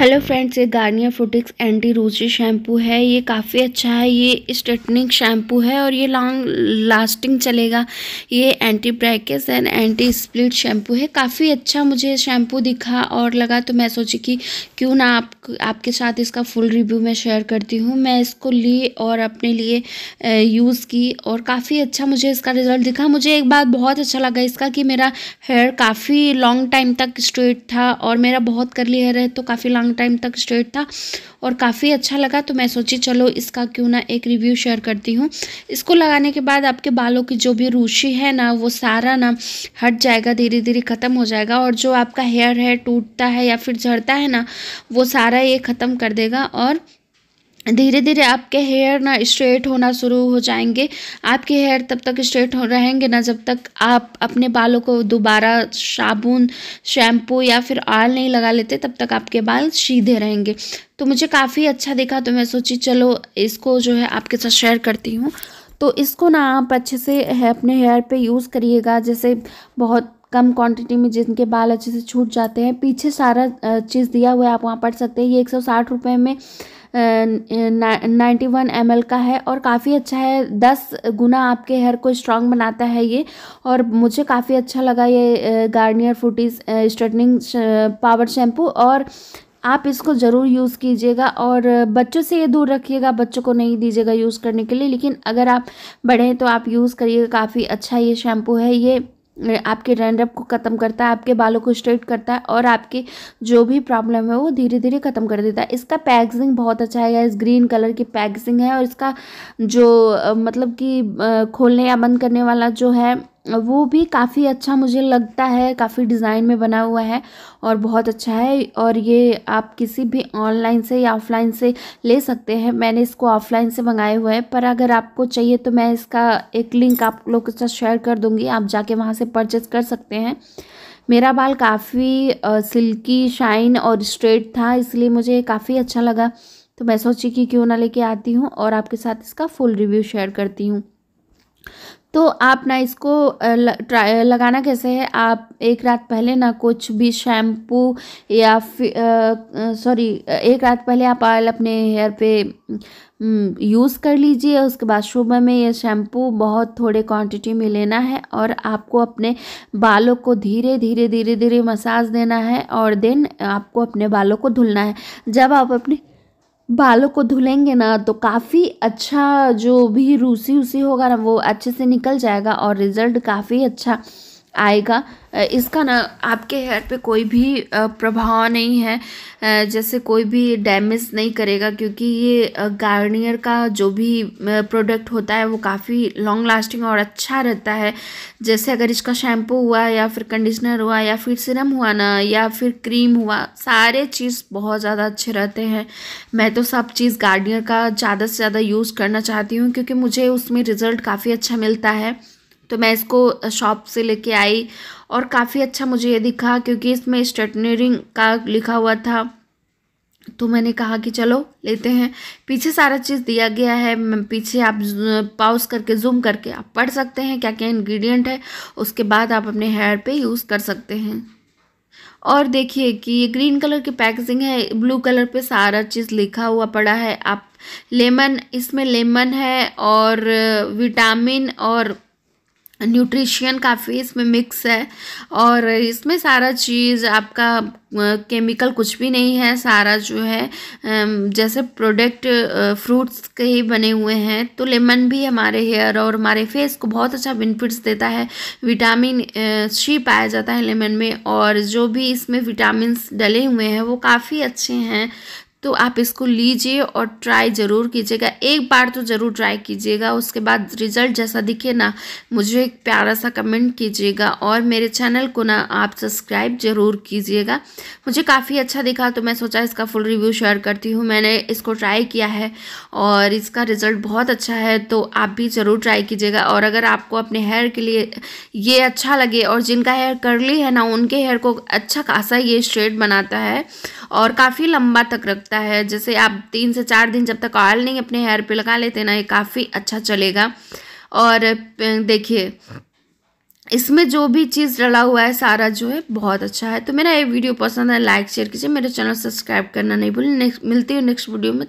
hello friends ये Garnier Fructis anti रोजी shampoo है ये काफ़ी अच्छा है ये स्ट्रेटनिंग शैम्पू है और ये लॉन्ग लास्टिंग चलेगा ये anti breakage and anti split shampoo है काफ़ी अच्छा मुझे शैम्पू दिखा और लगा तो मैं सोची कि क्यों ना आप आपके साथ इसका फुल रिव्यू मैं शेयर करती हूँ मैं इसको ली और अपने लिए यूज़ की और काफ़ी अच्छा मुझे इसका रिज़ल्ट दिखा मुझे एक बात बहुत अच्छा लगा इसका कि मेरा हेयर काफ़ी लॉन्ग टाइम तक स्ट्रेट था और मेरा बहुत करली हेयर है तो काफ़ी लॉन्ग लॉन्ग टाइम तक स्ट्रेट था और काफ़ी अच्छा लगा तो मैं सोची चलो इसका क्यों ना एक रिव्यू शेयर करती हूँ इसको लगाने के बाद आपके बालों की जो भी रूचि है ना वो सारा ना हट जाएगा धीरे धीरे ख़त्म हो जाएगा और जो आपका हेयर है टूटता है या फिर झड़ता है ना वो सारा ये ख़त्म कर देगा और धीरे धीरे आपके हेयर ना स्ट्रेट होना शुरू हो जाएंगे आपके हेयर तब तक स्ट्रेट हो रहेंगे ना जब तक आप अपने बालों को दोबारा साबुन शैम्पू या फिर ऑयल नहीं लगा लेते तब तक आपके बाल सीधे रहेंगे तो मुझे काफ़ी अच्छा दिखा तो मैं सोची चलो इसको जो है आपके साथ शेयर करती हूँ तो इसको ना आप अच्छे से है अपने हेयर पर यूज़ करिएगा जैसे बहुत कम क्वांटिटी में जिनके बाल अच्छे से छूट जाते हैं पीछे सारा चीज़ दिया हुआ है आप वहाँ पढ़ सकते हैं ये एक सौ में नाइन्टी वन एम का है और काफ़ी अच्छा है दस गुना आपके हेयर को स्ट्रांग बनाता है ये और मुझे काफ़ी अच्छा लगा ये Garnier Fructis straightening power shampoo और आप इसको ज़रूर यूज़ कीजिएगा और बच्चों से ये दूर रखिएगा बच्चों को नहीं दीजिएगा यूज़ करने के लिए लेकिन अगर आप बढ़ें तो आप यूज़ करिएगा काफ़ी अच्छा ये शैम्पू है ये आपके डैंड्रफ को ख़त्म करता है आपके बालों को स्ट्रेट करता है और आपके जो भी प्रॉब्लम है वो धीरे धीरे ख़त्म कर देता है इसका पैकेजिंग बहुत अच्छा है इस ग्रीन कलर की पैकेजिंग है और इसका जो मतलब कि खोलने या बंद करने वाला जो है वो भी काफ़ी अच्छा मुझे लगता है काफ़ी डिज़ाइन में बना हुआ है और बहुत अच्छा है और ये आप किसी भी ऑनलाइन से या ऑफ़लाइन से ले सकते हैं मैंने इसको ऑफ़लाइन से मंगाए हुए हैं पर अगर आपको चाहिए तो मैं इसका एक लिंक आप लोग के साथ शेयर कर दूँगी आप जाके वहाँ से परचेज़ कर सकते हैं मेरा बाल काफ़ी सिल्की शाइन और स्ट्रेट था इसलिए मुझे काफ़ी अच्छा लगा तो मैं सोची कि क्यों ना लेके आती हूँ और आपके साथ इसका फुल रिव्यू शेयर करती हूँ तो आप ना इसको ट्राई लगाना कैसे है आप एक रात पहले ना कुछ भी शैम्पू या सॉरी एक रात पहले आप ऑयल अपने हेयर पे यूज़ कर लीजिए उसके बाद सुबह में ये शैम्पू बहुत थोड़े क्वांटिटी में लेना है और आपको अपने बालों को धीरे धीरे धीरे धीरे मसाज देना है और देन आपको अपने बालों को धुलना है जब आप अपने बालों को धुलेंगे ना तो काफ़ी अच्छा जो भी रूसी उसी होगा ना वो अच्छे से निकल जाएगा और रिज़ल्ट काफ़ी अच्छा आएगा इसका ना आपके हेयर पे कोई भी प्रभाव नहीं है जैसे कोई भी डैमेज नहीं करेगा क्योंकि ये गार्नियर का जो भी प्रोडक्ट होता है वो काफ़ी लॉन्ग लास्टिंग और अच्छा रहता है जैसे अगर इसका शैम्पू हुआ या फिर कंडीशनर हुआ या फिर सिरम हुआ ना या फिर क्रीम हुआ सारे चीज़ बहुत ज़्यादा अच्छे रहते हैं मैं तो सब चीज़ गार्नियर का ज़्यादा से ज़्यादा यूज़ करना चाहती हूँ क्योंकि मुझे उसमें रिज़ल्ट काफ़ी अच्छा मिलता है तो मैं इसको शॉप से लेके आई और काफ़ी अच्छा मुझे ये दिखा क्योंकि इसमें स्टेटनरिंग का लिखा हुआ था तो मैंने कहा कि चलो लेते हैं पीछे सारा चीज़ दिया गया है पीछे आप पाउस करके जूम करके आप पढ़ सकते हैं क्या क्या इंग्रेडिएंट है उसके बाद आप अपने हेयर पे यूज़ कर सकते हैं और देखिए कि ये ग्रीन कलर की पैकेजिंग है ब्लू कलर पे सारा चीज़ लिखा हुआ पड़ा है आप लेमन इसमें लेमन है और विटामिन और न्यूट्रिशन काफ़ी इसमें मिक्स है और इसमें सारा चीज़ आपका केमिकल कुछ भी नहीं है सारा जो है जैसे प्रोडक्ट फ्रूट्स के ही बने हुए हैं तो लेमन भी हमारे हेयर और हमारे फेस को बहुत अच्छा बेनिफिट्स देता है विटामिन सी पाया जाता है लेमन में और जो भी इसमें विटामिन डले हुए हैं वो काफ़ी अच्छे हैं तो आप इसको लीजिए और ट्राई ज़रूर कीजिएगा एक बार तो ज़रूर ट्राई कीजिएगा उसके बाद रिज़ल्ट जैसा दिखे ना मुझे एक प्यारा सा कमेंट कीजिएगा और मेरे चैनल को ना आप सब्सक्राइब ज़रूर कीजिएगा मुझे काफ़ी अच्छा दिखा तो मैं सोचा इसका फुल रिव्यू शेयर करती हूँ मैंने इसको ट्राई किया है और इसका रिज़ल्ट बहुत अच्छा है तो आप भी ज़रूर ट्राई कीजिएगा और अगर आपको अपने हेयर के लिए ये अच्छा लगे और जिनका हेयर करली है ना उनके हेयर को अच्छा खासा ये शेड बनाता है और काफ़ी लंबा तक रखता है जैसे आप तीन से चार दिन जब तक ऑयल नहीं अपने हेयर पे लगा लेते ना ये काफ़ी अच्छा चलेगा और देखिए इसमें जो भी चीज़ डला हुआ है सारा जो है बहुत अच्छा है तो मेरा ये वीडियो पसंद है लाइक शेयर कीजिए मेरे चैनल सब्सक्राइब करना नहीं भूलें नेक्स्ट मिलती हूँ नेक्स्ट वीडियो में